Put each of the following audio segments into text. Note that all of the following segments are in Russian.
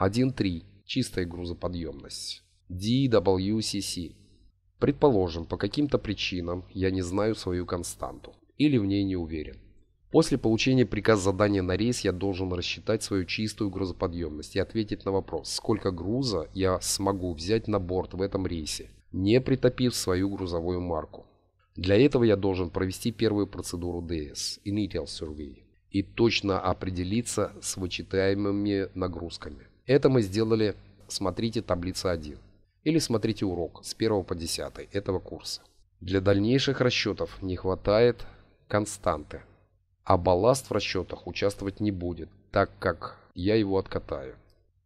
1.3. Чистая грузоподъемность. DWCC. Предположим, по каким-то причинам я не знаю свою константу или в ней не уверен. После получения приказа задания на рейс я должен рассчитать свою чистую грузоподъемность и ответить на вопрос, сколько груза я смогу взять на борт в этом рейсе, не притопив свою грузовую марку. Для этого я должен провести первую процедуру DS – Initial Survey и точно определиться с вычитаемыми нагрузками. Это мы сделали, смотрите таблица 1. Или смотрите урок с 1 по 10 этого курса. Для дальнейших расчетов не хватает константы. А балласт в расчетах участвовать не будет, так как я его откатаю.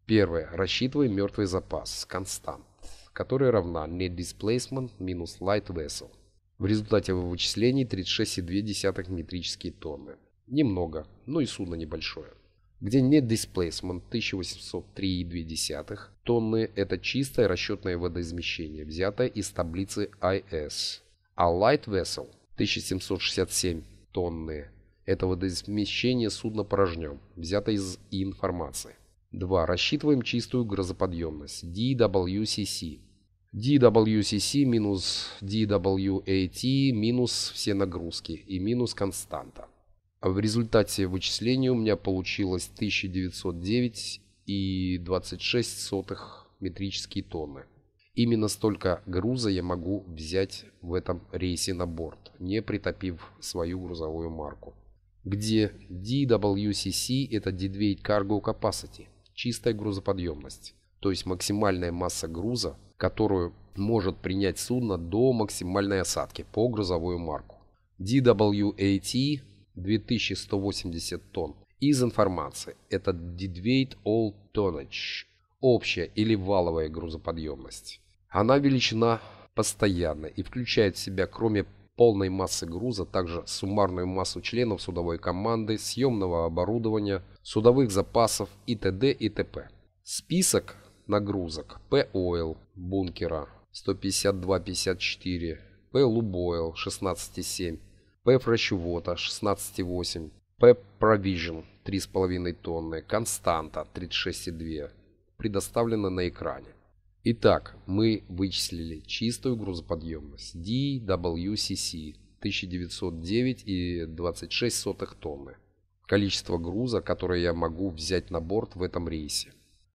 Первое. Рассчитывай мертвый запас, констант, которая равна net displacement минус light vessel. В результате его вычислений 36,2 метрические тонны. Немного, но и судно небольшое где нет displacement 1803,2 тонны – это чистое расчетное водоизмещение, взятое из таблицы IS, а light vessel 1767 тонны – это водоизмещение судна порожнем, взятое из информации. 2. Рассчитываем чистую грузоподъемность DWCC. DWCC минус DWAT минус все нагрузки и минус константа. А в результате вычисления у меня получилось 1909,26 метрические тонны. Именно столько груза я могу взять в этом рейсе на борт, не притопив свою грузовую марку. Где DWCC – это Deadweight Cargo Capacity, чистая грузоподъемность, то есть максимальная масса груза, которую может принять судно до максимальной осадки по грузовую марку. DWAT 2180 тонн. Из информации это Deadweight All Tonnage, общая или валовая грузоподъемность. Она величина постоянная и включает в себя, кроме полной массы груза, также суммарную массу членов судовой команды, съемного оборудования, судовых запасов и т.д. и т.п. Список нагрузок P-Oil бункера 152-54, P-Luboil 16,7, P прочего 16,8, P Provision 3,5 тонны, константа 36,2. Предоставлено на экране. Итак, мы вычислили чистую грузоподъемность DWCC 1909,26 тонны. Количество груза, которое я могу взять на борт в этом рейсе.